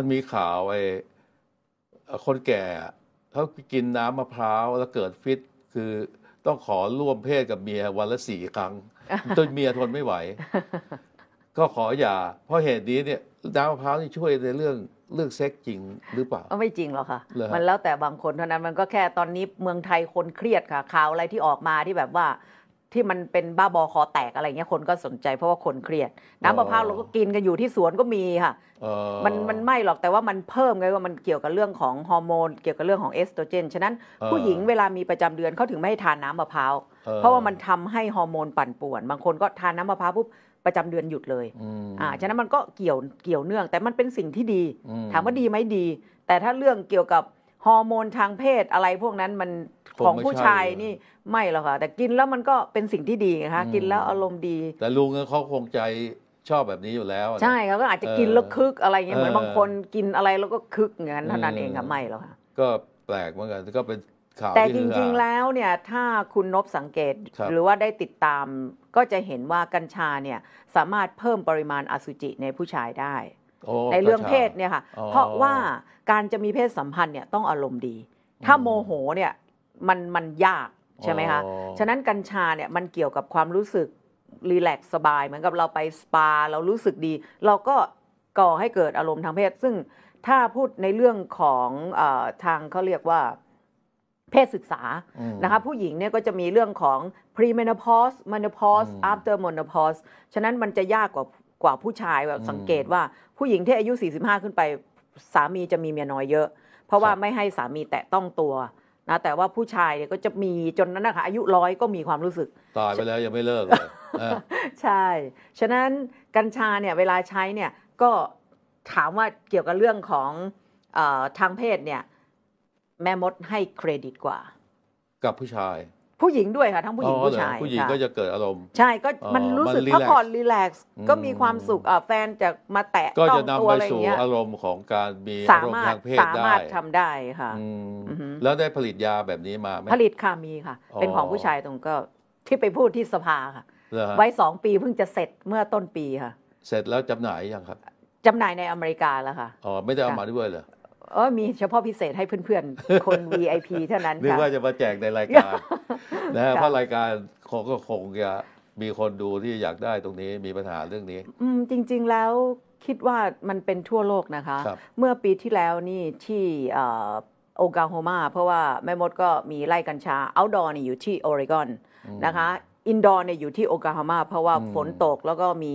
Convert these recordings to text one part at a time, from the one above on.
มันมีข่าวไอ้คนแก่เขากินน้ำมะพร้าวแล้วเกิดฟิต คือต้องขอร่วมเพศกับเมียวันละสี่ครั้ง จนเมียทนไม่ไหว ก็ขออย่าเพราะเหตุนี้เนี่ยน้ำมะพร้าวนี่ช่วยในเรื่องเรื่องเซ็กจริง หรือเปล่าไม่จริงหรอกค่ะมันแล้วแต่บางคนเท่านั้นมันก็แค่ตอนนี้เมืองไทยคนเครียดค่ะข่าวอะไรที่ออกมาที่แบบว่าที่มันเป็นบ้าบอคอแตกอะไรเงี้ยคนก็สนใจเพราะว่าคนเครียดน้ำมะพร้าวเราก็กินกันอยู่ที่สวนก็มีค่ะมันมันไม่หรอกแต่ว่ามันเพิ่มไงว่ามันเกี่ยวกับเรื่องของฮอร์โมนเกี่ยวกับเรื่องของเอสโตรเจนฉะนั้นผู้หญิงเวลามีประจำเดือนเขาถึงไม่ให้ทานน้ำมะพร้าวเพราะว่ามันทำให้ฮอร์โมนปั่นป่วน บางคนก็ทานน้ำมะพร้าวปุ๊บประจำเดือนหยุดเลยอ่าฉะนั้นมันก็เกี่ยวเกี่ยวเนื่องแต่มันเป็นสิ่งที่ดีถามว่าดีไหมดี แต่ถ้าเรื่องเกี่ยวกับฮอร์โมนทางเพศอะไรพวกนั้นมันของผู้ชายนี่ไม่หรอกค่ะ แต่กินแล้วมันก็เป็นสิ่งที่ดีนะคะกินแล้วอารมณ์ดี แต่ลุงเขาคงใจชอบแบบนี้อยู่แล้ว ใช่เขาก็อาจจะกินแล้วคึกอะไรเงี้ยเหมือนบางคนกินอะไรแล้วก็คึกอย่างนั้นเท่านั้นเองค่ะไม่หรอกค่ะก็แปลกเหมือนกันก็เป็นข่าวแต่จริงๆแล้วเนี่ยถ้าคุณนบสังเกตหรือว่าได้ติดตามก็จะเห็นว่ากัญชาเนี่ยสามารถเพิ่มปริมาณอสุจิในผู้ชายได้ในเรื่องเพศเนี่ยค่ะ เพราะว่าการจะมีเพศสัมพันธ์เนี่ยต้องอารมณ์ดี ถ้าโมโหเนี่ยมันมันยาก ใช่ไหมคะ ฉะนั้นกัญชาเนี่ยมันเกี่ยวกับความรู้สึกรีแลกสบายเหมือนกับเราไปสปาเรารู้สึกดี เราก็ก่อให้เกิดอารมณ์ทางเพศ ซึ่งถ้าพูดในเรื่องของอทางเขาเรียกว่าเพศศึกษานะคะผู้หญิงเนี่ยก็จะมีเรื่องของ pre menopause menopause after menopause ฉะนั้นมันจะยากกว่ากว่าผู้ชายแบบสังเกตว่า ผู้หญิงที่อายุ 45 ขึ้นไปสามีจะมีเมียน้อยเยอะ เพราะว่าไม่ให้สามีแตะต้องตัวนะแต่ว่าผู้ชายเนี่ยก็จะมีจนนั้นนะคะอายุร้อยก็มีความรู้สึก ตายไปแล้วยังไม่เลิกเลยใช่ ฉะนั้นกัญชาเนี่ยเวลาใช้เนี่ยก็ถามว่าเกี่ยวกับเรื่องของอทางเพศเนี่ยแม่มดให้เครดิตกว่า กับผู้ชายผู้หญิงด้วยค่ะ ทั้งผู้หญิงผู้ชายผู้หญิงก็จะเกิดอารมณ์ใช่ก็มันรู้สึกพักผ่อนรีแลกซ์ก็มีความสุขแฟนจะมาแตะตัวอะไรยก็จะนำไปสู่อารมณ์ของการมีอารมณ์ทางเพศได้สามารถทำได้ค่ะแล้วได้ผลิตยาแบบนี้มาผลิตค่ะมีค่ะ เป็นของผู้ชายตรงก็ที่ไปพูดที่สภาค่ะไว้สองปีเพิ่งจะเสร็จเมื่อต้นปีค่ะ เสร็จแล้วจำหน่ายยังครับจำหน่ายในอเมริกาแล้วค่ะอ๋อไม่ได้เอามาด้วยเหรอเออมีเฉพาะพิเศษให้เพื่อนๆ คน VIP เท่านั้นค่ะ นึกว่าจะมาแจกในรายการนะเพราะรายการเขาก็คงจะมีคนดูที่อยากได้ตรงนี้มีปัญหาเรื่องนี้อืมจริงๆ แล้วคิดว่ามันเป็นทั่วโลกนะคะ เมื่อปีที่แล้วนี่ที่โอกาโฮมาเพราะว่าแม่มดก็มีไร่กัญชาเอาดอร์นี่อยู่ที่ออริกอนนะคะ อินดอร์เนี่ยอยู่ที่โอกาฮามาเพราะว่าฝนตกแล้วก็มี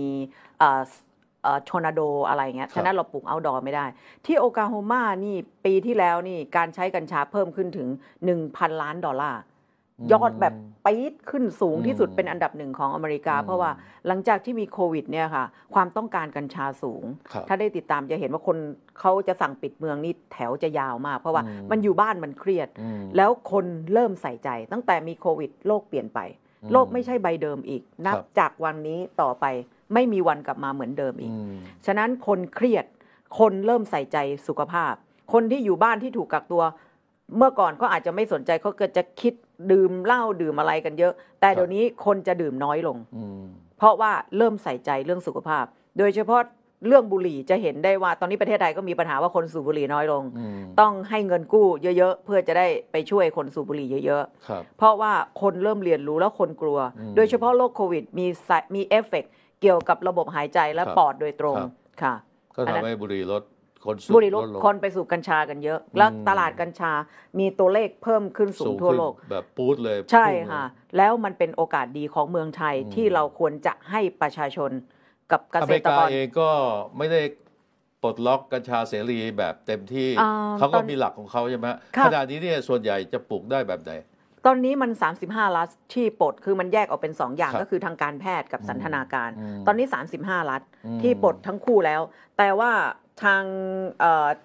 ทอร์นาโด อะไรเงี้ยฉะนั้นเราปลูกเอาดอไม่ได้ ที่โอกาโฮมานี่ปีที่แล้วนี่การใช้กัญชาเพิ่มขึ้นถึง 1,000 ล้านดอลลาร์ยอดแบบปี๊ดขึ้นสูงที่สุดเป็นอันดับหนึ่งของอเมริกา เพราะว่าหลังจากที่มีโควิด เนี่ยค่ะ ความต้องการกัญชาสูง ถ้าได้ติดตามจะเห็นว่าคนเขาจะสั่งปิดเมืองนี่แถวจะยาวมาก เพราะว่ามันอยู่บ้านมันเครียด แล้วคนเริ่มใส่ใจ ตั้งแต่มีโควิด โลกเปลี่ยนไป โลกไม่ใช่ใบเดิมอีก นับจากวันนี้ต่อไปไม่มีวันกลับมาเหมือนเดิมอีก ฉะนั้นคนเครียด คนเริ่มใส่ใจสุขภาพ คนที่อยู่บ้านที่ถูกกักตัวเมื่อก่อนก็อาจจะไม่สนใจ เขากดจะคิดดื่มเหล้าดื่มอะไรกันเยอะ แต่เดี๋ยวนี้คนจะดื่มน้อยลง เพราะว่าเริ่มใส่ใจเรื่องสุขภาพ โดยเฉพาะเรื่องบุหรี่จะเห็นได้ว่า ตอนนี้ประเทศไทยก็มีปัญหาว่าคนสูบบุหรี่น้อยลง ต้องให้เงินกู้เยอะ ๆ เพื่อจะได้ไปช่วยคนสูบบุหรี่เยอะๆเพราะว่าคนเริ่มเรียนรู้แล้วคนกลัว โดยเฉพาะโรคโควิดมีมีเอฟเฟกตเกี่ยวกับระบบหายใจและปอดโดยตรงค่ะ ก็ทำให้บุหรี่ลดคนสูบลดคนไปสูบกัญชากันเยอะ แล้วตลาดกัญชามีตัวเลขเพิ่มขึ้นสูงทั่วโลกแบบปูดเลยใช่ค่ะแล้วมันเป็นโอกาสดีของเมืองไทยที่เราควรจะให้ประชาชนกับเกษตรกรเองก็ไม่ได้ปลดล็อกกัญชาเสรีแบบเต็มที่ เขาก็มีหลักของเขาใช่ไหมขณะนี้เนี่ยส่วนใหญ่จะปลูกได้แบบไหนตอนนี้มัน 35 รัฐที่ปลดคือมันแยกออกเป็น 2 อย่างก็คือทางการแพทย์กับสันทนาการ ตอนนี้ 35 รัฐที่ปลดทั้งคู่แล้ว แต่ว่าทาง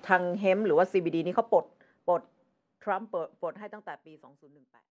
ทางเฮมหรือว่า CBD นี่เขาปลดปลด ทรัมป์ปลดให้ตั้งแต่ปี 2018